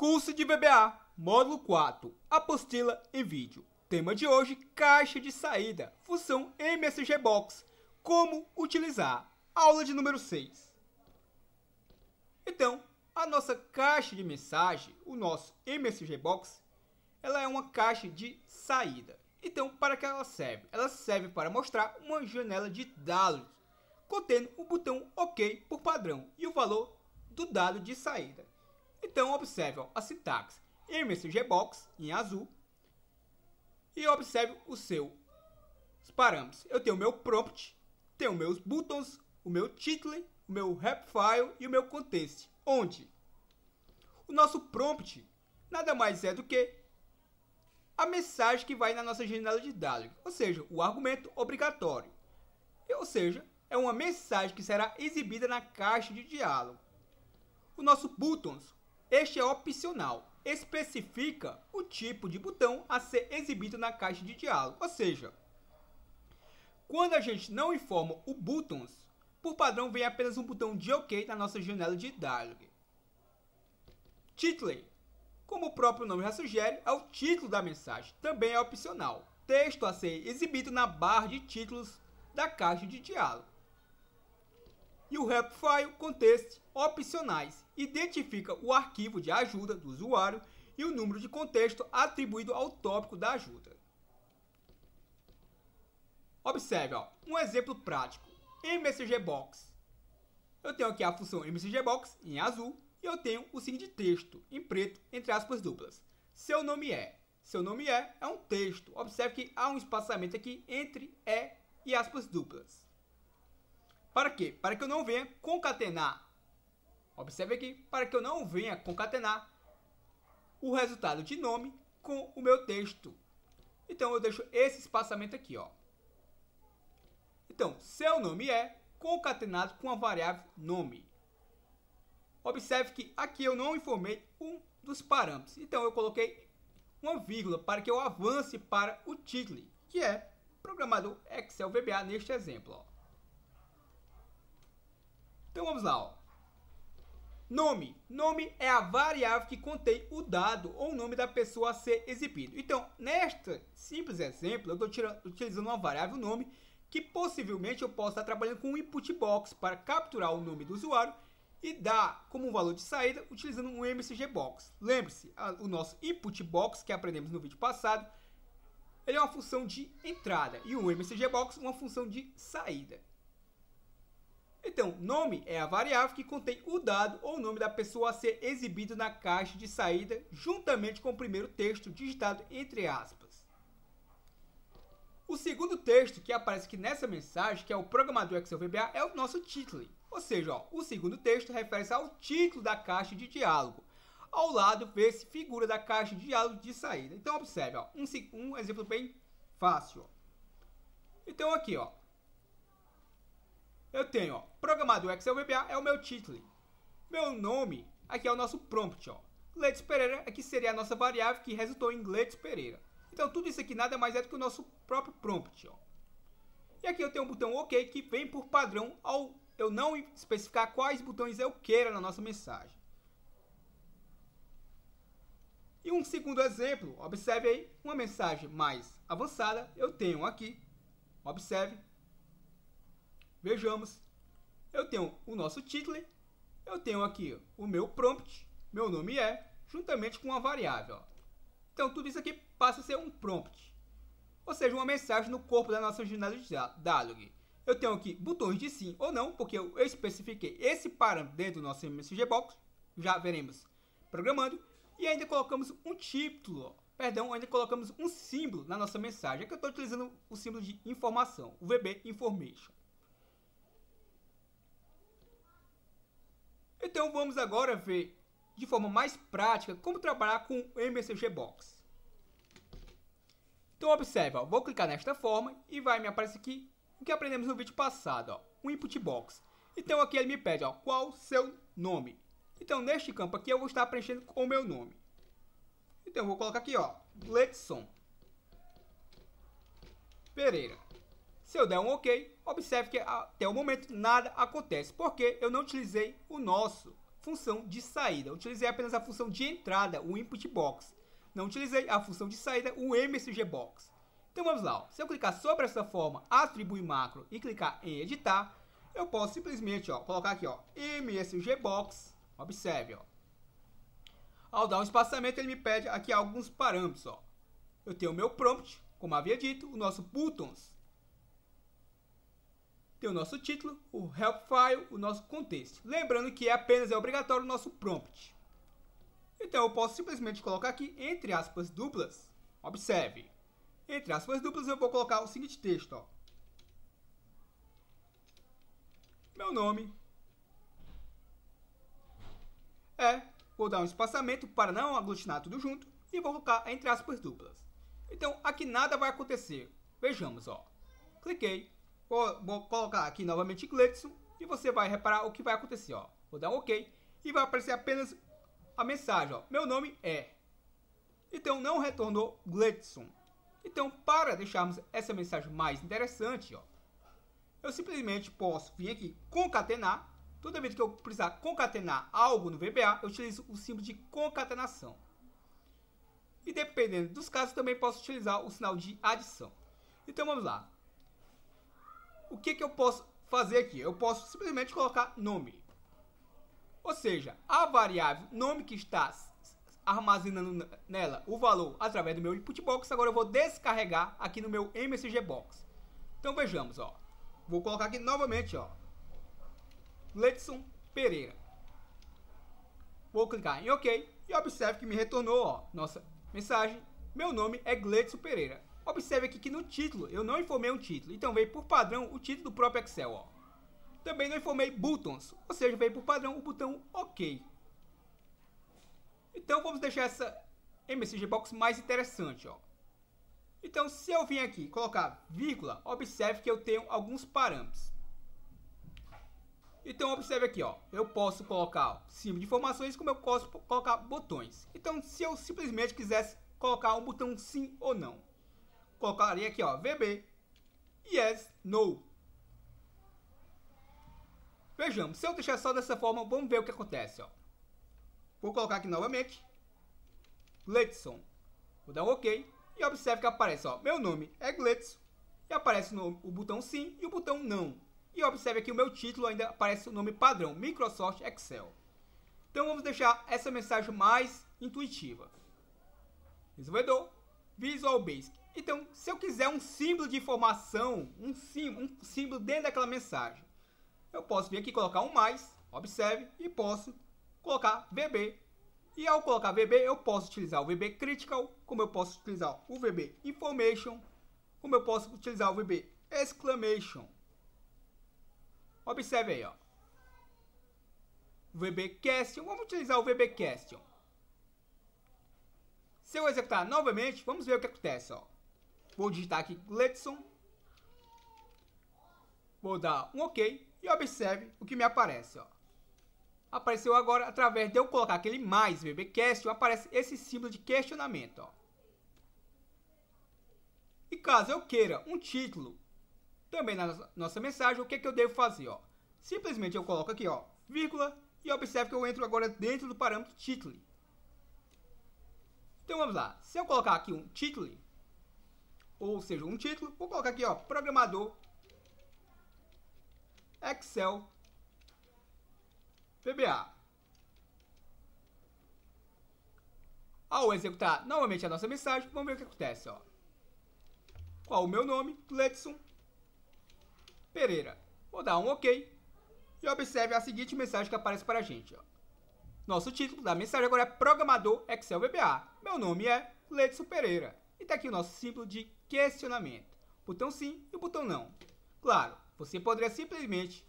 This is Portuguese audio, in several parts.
Curso de BBA, módulo 4, apostila e vídeo. Tema de hoje, caixa de saída, função MSG Box, como utilizar. Aula de número 6. Então, a nossa caixa de mensagem, o nosso MSG Box, ela é uma caixa de saída. Então, para que ela serve? Ela serve para mostrar uma janela de dados, contendo o botão OK por padrão e o valor do dado de saída. Então observe a sintaxe MSG Box em azul e observe o seu os parâmetros. Eu tenho o meu prompt, tenho meus buttons, o meu title, o meu repfile file e o meu context. Onde o nosso prompt nada mais é do que a mensagem que vai na nossa janela de diálogo, ou seja, o argumento obrigatório. Ou seja, é uma mensagem que será exibida na caixa de diálogo. O nosso buttons este é opcional. Especifica o tipo de botão a ser exibido na caixa de diálogo, ou seja, quando a gente não informa o buttons, por padrão vem apenas um botão de OK na nossa janela de diálogo. Title, como o próprio nome já sugere, é o título da mensagem, também é opcional. Texto a ser exibido na barra de títulos da caixa de diálogo e o Helpfile Context opcionais. Identifica o arquivo de ajuda do usuário e o número de contexto atribuído ao tópico da ajuda. Observe ó, um exemplo prático. MSG Box. Eu tenho aqui a função MSG Box em azul e eu tenho o signo de texto em preto entre aspas duplas. Seu nome é. Seu nome é é um texto. Observe que há um espaçamento aqui entre é e aspas duplas. Para quê? Para que eu não venha concatenar. Observe aqui, para que eu não venha concatenar o resultado de nome com o meu texto. Então eu deixo esse espaçamento aqui, ó. Então, seu nome é concatenado com a variável nome. Observe que aqui eu não informei um dos parâmetros. Então eu coloquei uma vírgula para que eu avance para o título, que é programador Excel VBA neste exemplo, ó. Então vamos lá, ó. Nome. Nome é a variável que contém o dado ou o nome da pessoa a ser exibido. Então, neste simples exemplo, eu estou utilizando uma variável nome que possivelmente eu possa estar trabalhando com um input box para capturar o nome do usuário e dar como valor de saída utilizando um MCG box. Lembre-se, o nosso input box que aprendemos no vídeo passado, ele é uma função de entrada e o um MCG box uma função de saída. Então, nome é a variável que contém o dado ou o nome da pessoa a ser exibido na caixa de saída, juntamente com o primeiro texto digitado entre aspas. O segundo texto que aparece aqui nessa mensagem, que é o programador Excel VBA, é o nosso título. Ou seja, ó, o segundo texto refere-se ao título da caixa de diálogo. Ao lado vê-se figura da caixa de diálogo de saída. Então observe, ó, um, um exemplo bem fácil. Ó. Então aqui, ó, eu tenho, ó, programado Excel VBA é o meu título. Meu nome, aqui é o nosso prompt, ó. Letes Pereira é que seria a nossa variável que resultou em Letes Pereira. Então tudo isso aqui nada mais é do que o nosso próprio prompt, ó. E aqui eu tenho um botão OK que vem por padrão ao eu não especificar quais botões eu queira na nossa mensagem. E um segundo exemplo, observe aí, uma mensagem mais avançada, eu tenho aqui, observe, Vejamos. Eu tenho o nosso título, eu tenho aqui o meu prompt, meu nome é, juntamente com uma variável. Então tudo isso aqui passa a ser um prompt, ou seja, uma mensagem no corpo da nossa janela de dialog. Eu tenho aqui botões de sim ou não, porque eu especifiquei esse parâmetro dentro do nosso MSG Box, já veremos programando, e ainda colocamos um título, perdão, ainda colocamos um símbolo na nossa mensagem, é que eu estou utilizando o símbolo de informação, o VB Information. Então vamos agora ver de forma mais prática como trabalhar com o MSG Box. Então observa, vou clicar nesta forma e vai me aparecer aqui o que aprendemos no vídeo passado, ó, o Input Box. Então aqui ele me pede ó, qual seu nome. Então neste campo aqui eu vou estar preenchendo com o meu nome. Então eu vou colocar aqui ó, Letson Pereira. Se eu der um OK, observe que até o momento nada acontece, porque eu não utilizei o nosso função de saída. Eu utilizei apenas a função de entrada, o input box. Não utilizei a função de saída, o MSG box. Então vamos lá. Se eu clicar sobre essa forma, atribuir macro e clicar em editar, eu posso simplesmente ó, colocar aqui ó, MSG box. Observe, ó. Ao dar um espaçamento, ele me pede aqui alguns parâmetros, ó. Eu tenho o meu prompt, como havia dito, o nosso buttons, tem o nosso título, o help file, o nosso contexto. Lembrando que é apenas é obrigatório o nosso prompt. Então eu posso simplesmente colocar aqui entre aspas duplas. Observe. Entre aspas duplas eu vou colocar o seguinte texto, ó. Meu nome é, vou dar um espaçamento para não aglutinar tudo junto e vou colocar entre aspas duplas. Então aqui nada vai acontecer. Vejamos, ó. Cliquei, Vou colocar aqui novamente Gleidson e você vai reparar o que vai acontecer, ó. Vou dar um OK e vai aparecer apenas a mensagem, ó. Meu nome é. Então não retornou Gleidson. Então para deixarmos essa mensagem mais interessante, ó, eu simplesmente posso vir aqui concatenar. Toda vez que eu precisar concatenar algo no VBA, eu utilizo o símbolo de concatenação. E dependendo dos casos, também posso utilizar o sinal de adição. Então vamos lá o que, que eu posso fazer aqui? Eu posso simplesmente colocar nome. Ou seja, a variável nome que está armazenando nela o valor através do meu input box, agora eu vou descarregar aqui no meu MSG box. Então vejamos, ó. Vou colocar aqui novamente, ó. Letson Pereira. Vou clicar em OK e observe que me retornou, ó, nossa mensagem. Meu nome é Gletson Pereira. Observe aqui que no título eu não informei um título, então veio por padrão o título do próprio Excel. Ó. Também não informei buttons, ou seja, veio por padrão o botão OK. Então vamos deixar essa MSG Box mais interessante. Ó. Então se eu vim aqui colocar vírgula, observe que eu tenho alguns parâmetros. Então observe aqui, ó, eu posso colocar símbolo de informações como eu posso colocar botões. Então se eu simplesmente quisesse colocar um botão sim ou não colocaria aqui, ó, VB, yes, no. Vejamos, se eu deixar só dessa forma, vamos ver o que acontece, ó. Vou colocar aqui novamente, Gletson. Vou dar um OK e observe que aparece, ó, meu nome é Gletson e aparece no, o botão sim e o botão não. E observe aqui o meu título ainda aparece o nome padrão, Microsoft Excel. Então vamos deixar essa mensagem mais intuitiva. Desenvolvedor, Visual Basic. Então, se eu quiser um símbolo de informação, um símbolo, um símbolo dentro daquela mensagem, eu posso vir aqui colocar um mais, observe, e posso colocar VB. E ao colocar VB, eu posso utilizar o VB Critical, como eu posso utilizar o VB Information, como eu posso utilizar o VB Exclamation. Observe aí, ó. VB Question, vamos utilizar o VB Question. Se eu executar novamente, vamos ver o que acontece, ó. Vou digitar aqui Gletson. Vou dar um OK e observe o que me aparece. Ó. Apareceu agora através de eu colocar aquele mais BBcast, aparece esse símbolo de questionamento. Ó. E caso eu queira um título também na nossa mensagem, o que, é que eu devo fazer? Ó? Simplesmente eu coloco aqui, ó, vírgula, e observe que eu entro agora dentro do parâmetro título. Então vamos lá. Se eu colocar aqui um título, ou seja, um título. Vou colocar aqui, ó, programador Excel VBA. Ao executar novamente a nossa mensagem, vamos ver o que acontece, ó. Qual o meu nome? Letson Pereira. Vou dar um OK e observe a seguinte mensagem que aparece para a gente, ó. Nosso título da mensagem agora é Programador Excel VBA. Meu nome é Letson Pereira. E está aqui o nosso símbolo de questionamento. Botão sim e botão não. Claro, você poderia simplesmente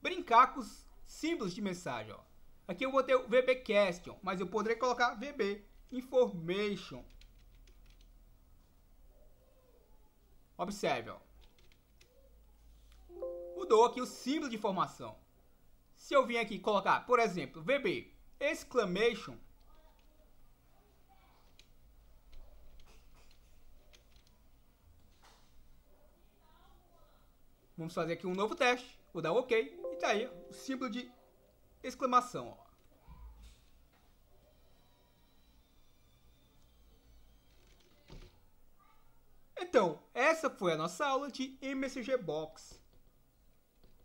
brincar com os símbolos de mensagem. Ó. Aqui eu vou ter o VB Question, mas eu poderia colocar VB Information. Observe, ó. mudou aqui o símbolo de informação. Se eu vim aqui colocar, por exemplo, VB Exclamation, Vamos fazer aqui um novo teste. Vou dar OK. E tá aí o símbolo de exclamação. Ó. Então, essa foi a nossa aula de MSG Box.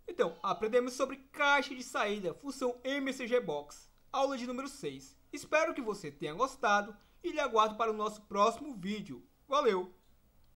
Então, aprendemos sobre caixa de saída, função MSG Box, aula de número 6. Espero que você tenha gostado e lhe aguardo para o nosso próximo vídeo. Valeu!